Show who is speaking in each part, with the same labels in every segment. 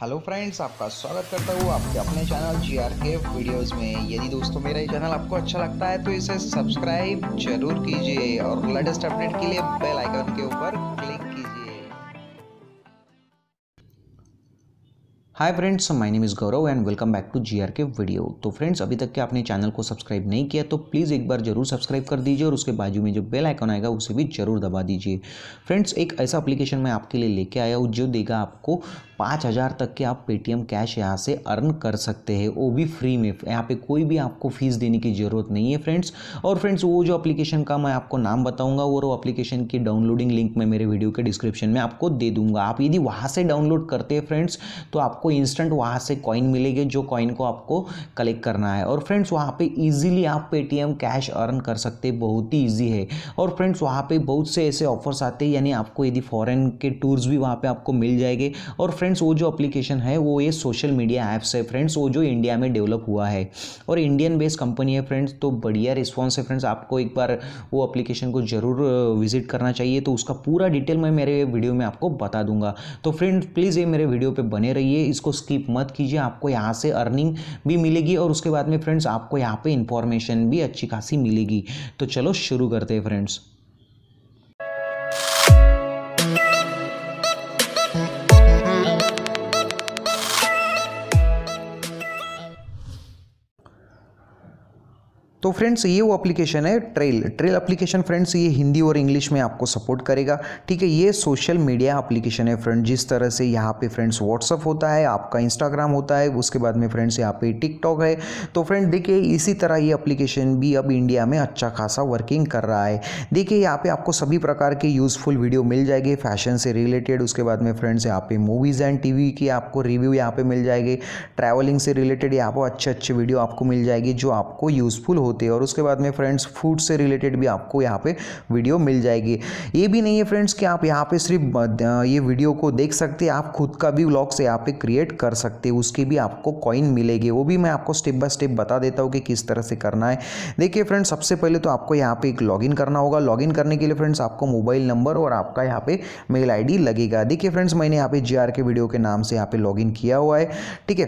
Speaker 1: hello friends आपका स्वागत करता हूँ आपके अपने channel G R K videos में यदि दोस्तों मेरा ये चैनल आपको अच्छा लगता है तो इसे सब्सक्राइब जरूर कीजिए और लेटेस्ट अपडेट के लिए बेल आइकन के ऊपर click hi friends my name is Gaurav and welcome back to G K video तो फ्रेंड्स अभी तक के आपने चैनल को सब्सक्राइब नहीं किया तो प्लीज़ एक बार जरूर सब्सक्राइब कर दीजिए और उसके बाजू में जो बेल आइकन आएगा उसे भी जरूर दबा दीजिए फ्रेंड्स एक ऐसा एप्लीकेशन मैं आपके लिए लेके आया हूँ जो देगा आपको पाँच हज़ार तक के आप पेटीएम कैश यहाँ से अर्न कर सकते हैं वो भी फ्री में यहाँ पे कोई भी आपको फीस देने की ज़रूरत नहीं है फ्रेंड्स और फ्रेंड्स वो जो एप्लीकेशन का मैं आपको नाम बताऊंगा और वो एप्लीकेशन की डाउनलोडिंग लिंक मैं मेरे वीडियो के डिस्क्रिप्शन में आपको दे दूंगा आप यदि वहाँ से डाउनलोड करते हैं फ्रेंड्स तो आपको आपको इंस्टेंट वहाँ से कॉइन मिलेगी जो कॉइन को आपको कलेक्ट करना है और फ्रेंड्स वहाँ पे इजीली आप पेटीएम कैश अर्न कर सकते बहुत ही ईजी है और फ्रेंड्स वहाँ पे बहुत से ऐसे ऑफर्स आते हैं यानी आपको यदि फॉरेन के टूर्स भी वहाँ पे आपको मिल जाएंगे और फ्रेंड्स वो जो एप्लीकेशन है वो ये सोशल मीडिया ऐप्स है फ्रेंड्स वो जो इंडिया में डेवलप हुआ है और इंडियन बेस्ड कंपनी है फ्रेंड्स तो बढ़िया रिस्पॉन्स है फ्रेंड्स आपको एक बार वो अप्लीकेशन को ज़रूर विजिट करना चाहिए तो उसका पूरा डिटेल मैं मेरे वीडियो में आपको बता दूंगा तो फ्रेंड्स प्लीज़ ये मेरे वीडियो पर बने रहिए इस इसको स्किप मत कीजिए आपको यहाँ से अर्निंग भी मिलेगी और उसके बाद में फ्रेंड्स आपको यहाँ पे इंफॉर्मेशन भी अच्छी खासी मिलेगी तो चलो शुरू करते हैं फ्रेंड्स तो फ्रेंड्स ये वो एप्लीकेशन है ट्रेल ट्रेल एप्लीकेशन फ्रेंड्स ये हिंदी और इंग्लिश में आपको सपोर्ट करेगा ठीक है ये सोशल मीडिया एप्लीकेशन है फ्रेंड जिस तरह से यहाँ पे फ्रेंड्स व्हाट्सअप होता है आपका इंस्टाग्राम होता है उसके बाद में फ्रेंड्स यहाँ पे टिकटॉक है तो फ्रेंड देखिए इसी तरह ये अप्लीकेशन भी अब इंडिया में अच्छा खासा वर्किंग कर रहा है देखिए यहाँ पे आपको सभी प्रकार के यूज़फुल वीडियो मिल जाएंगे फैशन से रिलेटेड उसके बाद में फ्रेंड्स यहाँ पे मूवीज़ एंड टीवी की आपको रिव्यू यहाँ पे मिल जाएंगे ट्रैवलिंग से रिलेटेड यहाँ पर अच्छे अच्छे वीडियो आपको मिल जाएगी जो आपको यूज़फुल होते होती है और उसके बाद में फ्रेंड्स फूड से रिलेटेड भी आपको यहाँ पे वीडियो मिल जाएगी ये भी नहीं है फ्रेंड्स कि आप यहाँ पे सिर्फ ये वीडियो को देख सकते हैं आप खुद का भी से यहाँ पे क्रिएट कर सकते हैं उसकी भी आपको कॉइन मिलेगी वो भी मैं आपको स्टेप बाय स्टेप बता देता हूँ कि किस तरह से करना है देखिए फ्रेंड्स सबसे पहले तो आपको यहाँ पे एक लॉगिन करना होगा लॉगिन करने के लिए फ्रेंड्स आपको मोबाइल नंबर और आपका यहाँ पे मेल आईडी लगेगा देखिए फ्रेंड्स मैंने यहाँ पे जे के वीडियो के नाम से यहाँ पे लॉगिन किया हुआ है ठीक है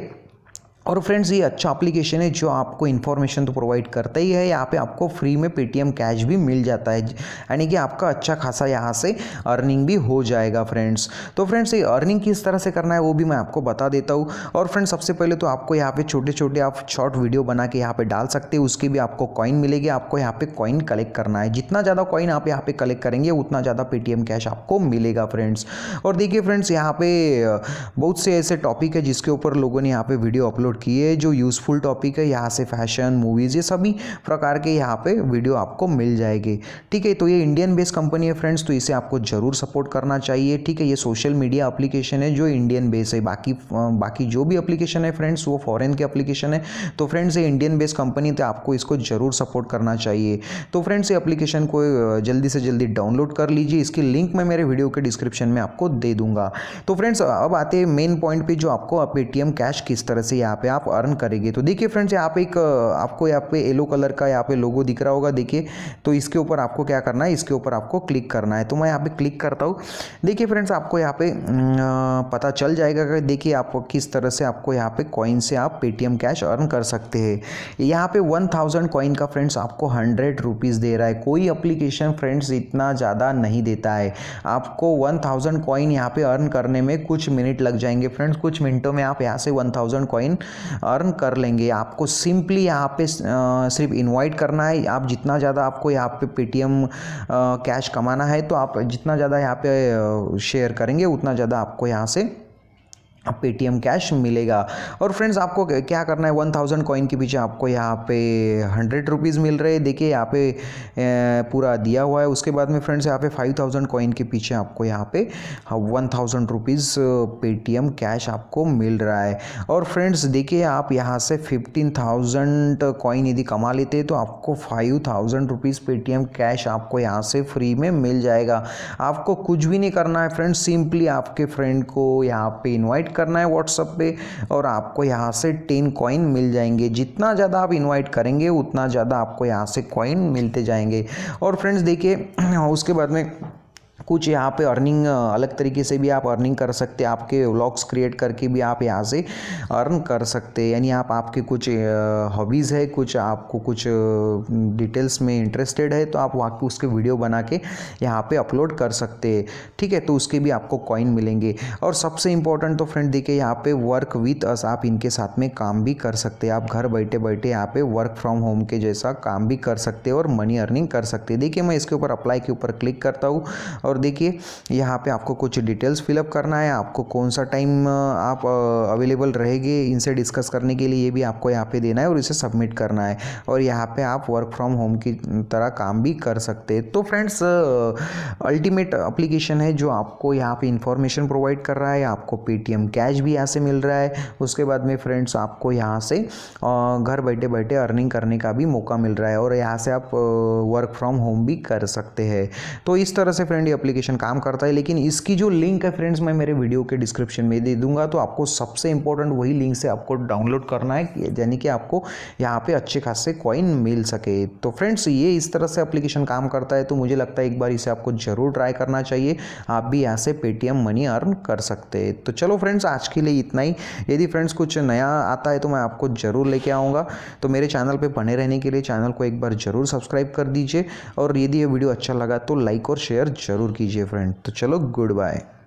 Speaker 1: और फ्रेंड्स ये अच्छा एप्लीकेशन है जो आपको इन्फॉर्मेशन तो प्रोवाइड करता ही है यहाँ पे आपको फ्री में पेटीएम कैश भी मिल जाता है यानी कि आपका अच्छा खासा यहाँ से अर्निंग भी हो जाएगा फ्रेंड्स तो फ्रेंड्स ये अर्निंग किस तरह से करना है वो भी मैं आपको बता देता हूँ और फ्रेंड्स सबसे पहले तो आपको यहाँ पे छोटे छोटे आप शॉर्ट वीडियो बना के यहाँ पर डाल सकते हैं उसकी भी आपको कॉइन मिलेगी आपको यहाँ पर कॉइन कलेक्ट करना है जितना ज़्यादा कॉइन आप यहाँ पर कलेक्ट करेंगे उतना ज़्यादा पेटीएम कैश आपको मिलेगा फ्रेंड्स और देखिए फ्रेंड्स यहाँ पर बहुत से ऐसे टॉपिक है जिसके ऊपर लोगों ने यहाँ पर वीडियो अपलोड अपलोड किए जो यूज़फुल टॉपिक है यहाँ से फैशन मूवीज़ ये सभी प्रकार के यहाँ पे वीडियो आपको मिल जाएगी ठीक है तो ये इंडियन बेस्ड कंपनी है फ्रेंड्स तो इसे आपको ज़रूर सपोर्ट करना चाहिए ठीक है ये सोशल मीडिया अप्लीकेशन है जो इंडियन बेस है बाकी बाकी जो भी अप्लीकेशन है फ्रेंड्स वो फॉरन के अप्लीकेशन है तो फ्रेंड्स ये इंडियन बेस्ड कंपनी तो आपको इसको ज़रूर सपोर्ट करना चाहिए तो फ्रेंड्स ये अप्लीकेशन को जल्दी से जल्दी डाउनलोड कर लीजिए इसकी लिंक मैं मेरे वीडियो के डिस्क्रिप्शन में आपको दे दूंगा तो फ्रेंड्स अब आते हैं मेन पॉइंट पे जो आपको पेटीएम कैश किस तरह से यहाँ पे आप अर्न करेंगे तो देखिए फ्रेंड्स यहाँ पे एक आपको यहाँ पे येलो कलर का यहाँ पे लोगो दिख रहा होगा देखिए तो इसके ऊपर आपको क्या करना है इसके ऊपर आपको क्लिक करना है तो मैं यहाँ पे क्लिक करता हूँ देखिए फ्रेंड्स आपको यहाँ पे पता चल जाएगा कि देखिए आप किस तरह से आपको यहाँ पे कॉइन से आप पेटीएम कैश अर्न कर सकते हैं यहाँ पे वन थाउजेंड कॉइन का फ्रेंड्स आपको हंड्रेड रुपीज़ दे रहा है कोई अप्लीकेशन फ्रेंड्स इतना ज़्यादा नहीं देता है आपको वन थाउजेंड कॉइन यहाँ पे अर्न करने में कुछ मिनट लग जाएंगे फ्रेंड्स कुछ मिनटों में आप यहाँ से वन थाउजेंड कॉइन अर्न कर लेंगे आपको सिंपली यहाँ पे सिर्फ इनवाइट करना है आप जितना ज़्यादा आपको यहाँ पे पेटीएम कैश कमाना है तो आप जितना ज़्यादा यहाँ पे शेयर करेंगे उतना ज़्यादा आपको यहाँ से पेटीएम कैश मिलेगा और फ्रेंड्स आपको क्या करना है वन थाउजेंड कॉइन के पीछे आपको यहाँ पे हंड्रेड रुपीज़ मिल रहे हैं देखिए यहाँ पे पूरा दिया हुआ है उसके बाद में फ्रेंड्स यहाँ पे फाइव थाउजेंड कॉइन के पीछे आपको यहाँ पे one thousand rupees Paytm cash आपको मिल रहा है और फ्रेंड्स देखिए आप यहाँ से फिफ्टीन थाउजेंड कॉइन यदि कमा लेते हैं तो आपको five thousand rupees Paytm cash आपको यहाँ से फ्री में मिल जाएगा आपको कुछ भी नहीं करना है फ्रेंड्स सिंपली आपके फ्रेंड को यहाँ पर इन्वाइट इनवाइट करना है व्हाट्सअप पे और आपको यहाँ से टेन कॉइन मिल जाएंगे जितना ज़्यादा आप इन्वाइट करेंगे उतना ज़्यादा आपको यहाँ से कॉइन मिलते जाएंगे और फ्रेंड्स देखिए उसके बाद में कुछ यहाँ पे अर्निंग अलग तरीके से भी आप अर्निंग कर सकते हैं आपके व्लॉग्स क्रिएट करके भी आप यहाँ से अर्न कर सकते हैं यानी आप आपके कुछ हॉबीज़ है कुछ आपको कुछ डिटेल्स में इंटरेस्टेड है तो आप वहाँ उसके वीडियो बना के यहाँ पे अपलोड कर सकते हैं ठीक है तो उसके भी आपको कॉइन मिलेंगे और सबसे इम्पोर्टेंट तो फ्रेंड देखिए यहाँ पे वर्क विथ अस आप इनके साथ में काम भी कर सकते हैं आप घर बैठे बैठे यहाँ पे वर्क फ्रॉम होम के जैसा काम भी कर सकते हैं और मनी अर्निंग कर सकते हैं देखिए मैं इसके ऊपर अप्लाई के ऊपर क्लिक करता हूँ और देखिए यहाँ पे आपको कुछ डिटेल्स फिलअप करना है आपको कौन सा टाइम आप अवेलेबल रहेंगे इनसे डिस्कस करने के लिए ये भी आपको यहाँ पे देना है और इसे सबमिट करना है और यहाँ पे आप वर्क फ्रॉम होम की तरह काम भी कर सकते हैं तो फ्रेंड्स अल्टीमेट अप्लीकेशन है जो आपको यहाँ पे इंफॉर्मेशन प्रोवाइड कर रहा है आपको पेटीएम कैश भी यहाँ से मिल रहा है उसके बाद में फ्रेंड्स आपको यहाँ से घर बैठे बैठे अर्निंग करने का भी मौका मिल रहा है और यहाँ से आप वर्क फ्रॉम होम भी कर सकते हैं तो इस तरह से फ्रेंड ये एप्लीकेशन काम करता है लेकिन इसकी जो लिंक है फ्रेंड्स मैं मेरे वीडियो के डिस्क्रिप्शन में दे दूंगा तो आपको सबसे इंपॉर्टेंट वही लिंक से आपको डाउनलोड करना है यानी कि आपको यहाँ पे अच्छे खासे कॉइन मिल सके तो फ्रेंड्स ये इस तरह से एप्लीकेशन काम करता है तो मुझे लगता है एक बार इसे आपको ज़रूर ट्राई करना चाहिए आप भी यहाँ से पेटीएम मनी अर्न कर सकते हैं तो चलो फ्रेंड्स आज के लिए इतना ही यदि फ्रेंड्स कुछ नया आता है तो मैं आपको ज़रूर लेके आऊँगा तो मेरे चैनल पर बने रहने के लिए चैनल को एक बार ज़रूर सब्सक्राइब कर दीजिए और यदि ये वीडियो अच्छा लगा तो लाइक और शेयर ज़रूर कीजिए फ्रेंड तो चलो गुड बाय